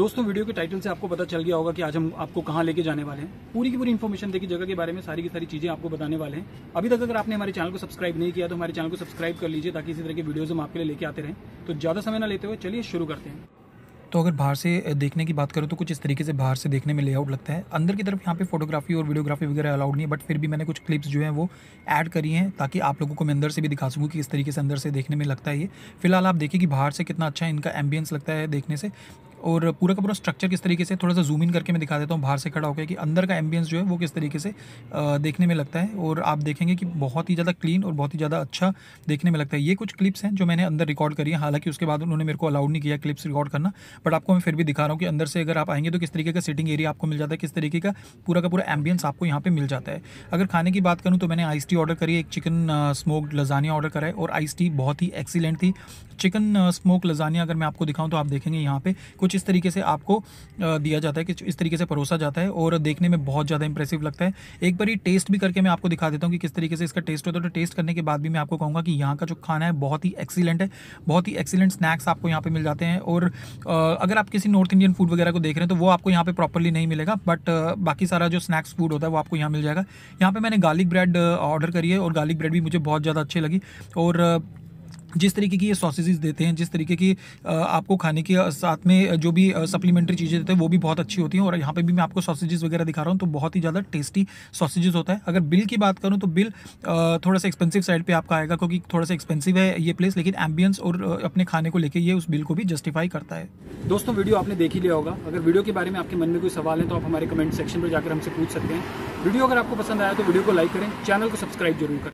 दोस्तों वीडियो के टाइटल से आपको पता चल गया होगा कि आज हम आपको कहाँ लेके जाने वाले हैं पूरी की पूरी इन्फॉर्मेशन देखिए जगह के बारे में सारी की सारी चीजें आपको बताने वाले हैं अभी तक अगर आपने हमारे चैनल को सब्सक्राइब नहीं किया तो हमारे चैनल को सब्सक्राइब कर लीजिए ताकि इसी तरह के वीडियोज हम आपके लिए लेके आते रहें तो ज्यादा समय ना लेते हुए चलिए शुरू करते हैं तो अगर बाहर से देखने की बात करूँ तो कुछ इस तरीके से बाहर से देखने में लेआउट लगता है अंदर की तरफ यहाँ पे फोटोग्राफी और वीडियोग्राफी वगैरह अलाउड नहीं है बट फिर भी मैंने कुछ क्लिप्स जो हैं वो ऐड करी हैं ताकि आप लोगों को मैं अंदर से भी दिखा सकूँ कि इस तरीके से अंदर से देखने में लगता है ये फिलहाल आप देखिए कि बाहर से कितना अच्छा इनका एम्बियंस लगता है देखने से और पूरा का पूरा स्ट्रक्चर किस तरीके से थोड़ा सा जूम इन करके मैं दिखा देता हूँ बाहर से खड़ा होकर कि अंदर का एम्बियंस जो है वो किस तरीके से देखने में लगता है और आप देखेंगे कि बहुत ही ज़्यादा क्लीन और बहुत ही ज़्यादा अच्छा देखने में लगता है ये कुछ क्लिप्स हैं जो मैंने अंदर रिकॉर्ड करी है हालांकि उसके बाद उन्होंने मेरे को अलाउड नहीं किया क्लिप्स रिकॉर्ड करना बट आपको मैं फिर भी दिखा रहा हूँ कि अंदर से अगर आप आएंगे तो किस तरीके का सिटिंग एरिया आपको मिल जाता है किस तरीके का पूरा का पूरा एम्बियंस आपको यहाँ पर मिल जाता है अगर खाने की बात करूँ तो मैंने आइस टी ऑर्डर करी एक चिकन स्मोक्ड लजानिया ऑर्डर करा है और आइस टी बहुत ही एक्सीलेंट थी चिकन स्मोक लजानिया अगर मैं आपको दिखाऊँ तो आप देखेंगे यहाँ पर कुछ कुछ इस तरीके से आपको दिया जाता है कि इस तरीके से परोसा जाता है और देखने में बहुत ज़्यादा इंप्रेसिव लगता है एक बार ये टेस्ट भी करके मैं आपको दिखा देता हूँ कि किस तरीके से इसका टेस्ट होता है तो टेस्ट करने के बाद भी मैं आपको कहूँगा कि यहाँ का जो खाना है बहुत ही एक्सीलेंट है बहुत ही एक्सीलेंट स्नैक्स आपको यहाँ पर मिल जाते हैं और अगर आप किसी नॉर्थ इंडियन फूड वगैरह को देख रहे हैं तो वो आपको यहाँ पर प्रॉपरली नहीं मिलेगा बट बाकी सारा जो स्नैक्स फूड होता है वो आपको यहाँ मिल जाएगा यहाँ पर मैंने गार्लिक ब्रेड ऑर्डर करी है और गार्लिक ब्रेड भी मुझे बहुत ज़्यादा अच्छी लगी और जिस तरीके की ये सॉसेजेस देते हैं जिस तरीके की आपको खाने के साथ में जो भी सप्लीमेंट्री चीज़ें देते हैं वो भी बहुत अच्छी होती हैं और यहाँ पे भी मैं आपको सॉसेजेस वगैरह दिखा रहा हूँ तो बहुत ही ज़्यादा टेस्टी सॉसेजेस होता है अगर बिल की बात करूँ तो बिल थोड़ा सा एक्सपेंसिव साइड पर आपका आएगा क्योंकि थोड़ा सा एक्सपेंसिव है ये प्लेस लेकिन एम्बियंस और अपने खाने को लेकर ये उस बिल को भी जस्टिफाई करता है दोस्तों वीडियो आपने देख ही लिया होगा अगर वीडियो के बारे में आपके मन में कोई सवाल है तो आप हमारे कमेंट सेक्शन पर जाकर हमसे पूछ सकते हैं वीडियो अगर आपको पसंद आया तो वीडियो को लाइक करें चैनल को सब्सक्राइब जरूर करें